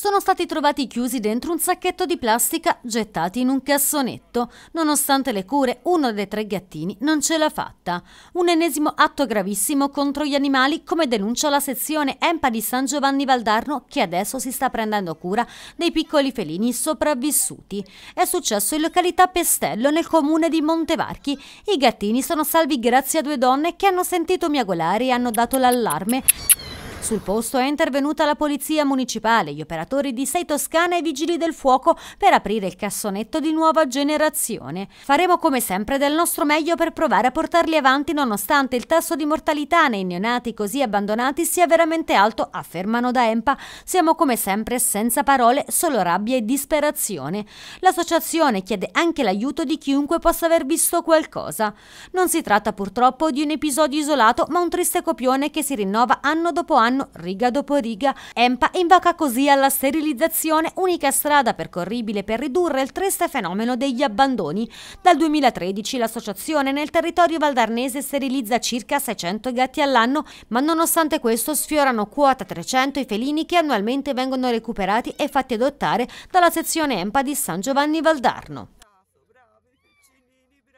sono stati trovati chiusi dentro un sacchetto di plastica gettati in un cassonetto. Nonostante le cure, uno dei tre gattini non ce l'ha fatta. Un ennesimo atto gravissimo contro gli animali, come denuncia la sezione EMPA di San Giovanni Valdarno, che adesso si sta prendendo cura dei piccoli felini sopravvissuti. È successo in località Pestello, nel comune di Montevarchi. I gattini sono salvi grazie a due donne che hanno sentito miagolare e hanno dato l'allarme. Sul posto è intervenuta la polizia municipale, gli operatori di Sei Toscana e i vigili del fuoco per aprire il cassonetto di nuova generazione. Faremo come sempre del nostro meglio per provare a portarli avanti nonostante il tasso di mortalità nei neonati così abbandonati sia veramente alto, affermano da EMPA. Siamo come sempre senza parole, solo rabbia e disperazione. L'associazione chiede anche l'aiuto di chiunque possa aver visto qualcosa. Non si tratta purtroppo di un episodio isolato, ma un triste copione che si rinnova anno dopo anno anno, riga dopo riga, EMPA invoca così alla sterilizzazione, unica strada percorribile per ridurre il triste fenomeno degli abbandoni. Dal 2013 l'associazione nel territorio valdarnese sterilizza circa 600 gatti all'anno, ma nonostante questo sfiorano quota 300 i felini che annualmente vengono recuperati e fatti adottare dalla sezione EMPA di San Giovanni Valdarno.